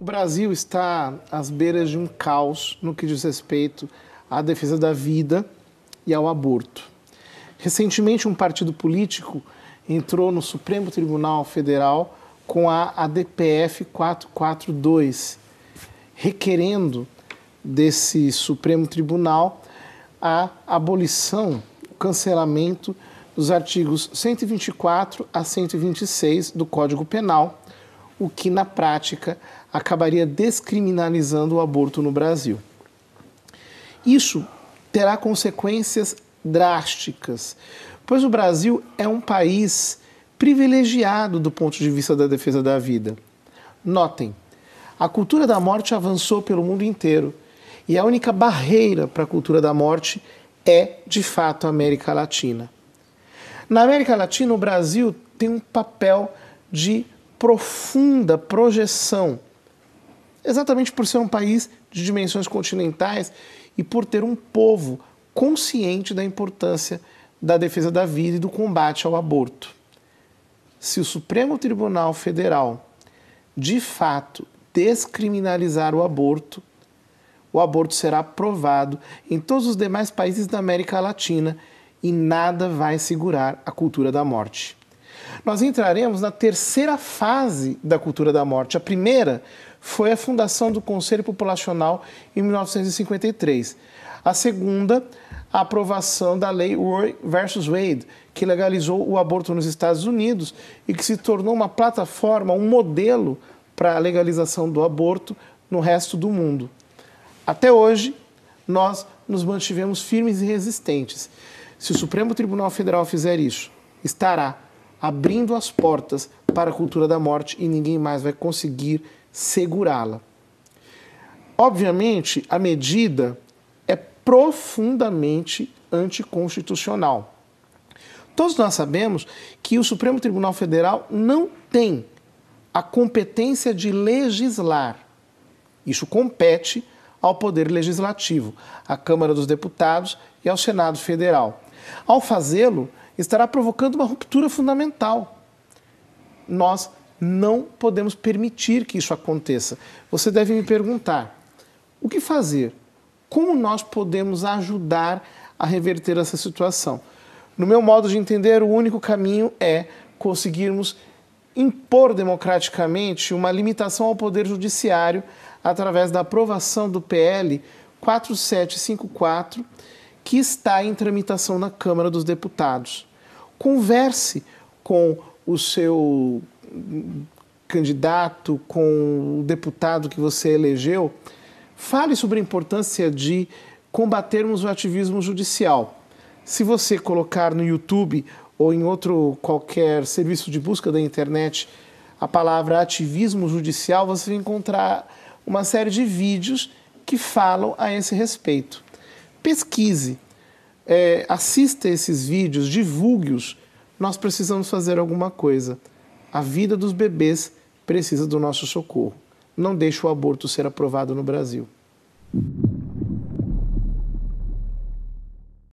O Brasil está às beiras de um caos no que diz respeito à defesa da vida e ao aborto. Recentemente, um partido político entrou no Supremo Tribunal Federal com a ADPF 442, requerendo desse Supremo Tribunal a abolição cancelamento dos artigos 124 a 126 do Código Penal, o que na prática acabaria descriminalizando o aborto no Brasil. Isso terá consequências drásticas, pois o Brasil é um país privilegiado do ponto de vista da defesa da vida. Notem, a cultura da morte avançou pelo mundo inteiro e é a única barreira para a cultura da morte é de fato a América Latina. Na América Latina, o Brasil tem um papel de profunda projeção, exatamente por ser um país de dimensões continentais e por ter um povo consciente da importância da defesa da vida e do combate ao aborto. Se o Supremo Tribunal Federal de fato descriminalizar o aborto, o aborto será aprovado em todos os demais países da América Latina e nada vai segurar a cultura da morte. Nós entraremos na terceira fase da cultura da morte. A primeira foi a fundação do Conselho Populacional em 1953. A segunda, a aprovação da lei Roe versus Wade, que legalizou o aborto nos Estados Unidos e que se tornou uma plataforma, um modelo para a legalização do aborto no resto do mundo. Até hoje, nós nos mantivemos firmes e resistentes. Se o Supremo Tribunal Federal fizer isso, estará abrindo as portas para a cultura da morte e ninguém mais vai conseguir segurá-la. Obviamente, a medida é profundamente anticonstitucional. Todos nós sabemos que o Supremo Tribunal Federal não tem a competência de legislar. Isso compete ao Poder Legislativo, à Câmara dos Deputados e ao Senado Federal. Ao fazê-lo, estará provocando uma ruptura fundamental. Nós não podemos permitir que isso aconteça. Você deve me perguntar: o que fazer? Como nós podemos ajudar a reverter essa situação? No meu modo de entender, o único caminho é conseguirmos impor democraticamente uma limitação ao poder judiciário através da aprovação do PL 4754, que está em tramitação na Câmara dos Deputados. Converse com o seu candidato, com o deputado que você elegeu, fale sobre a importância de combatermos o ativismo judicial. Se você colocar no YouTube ou em outro qualquer serviço de busca da internet a palavra ativismo judicial, você vai encontrar uma série de vídeos que falam a esse respeito. Pesquise, é, assista esses vídeos, divulgue-os. Nós precisamos fazer alguma coisa. A vida dos bebês precisa do nosso socorro. Não deixe o aborto ser aprovado no Brasil.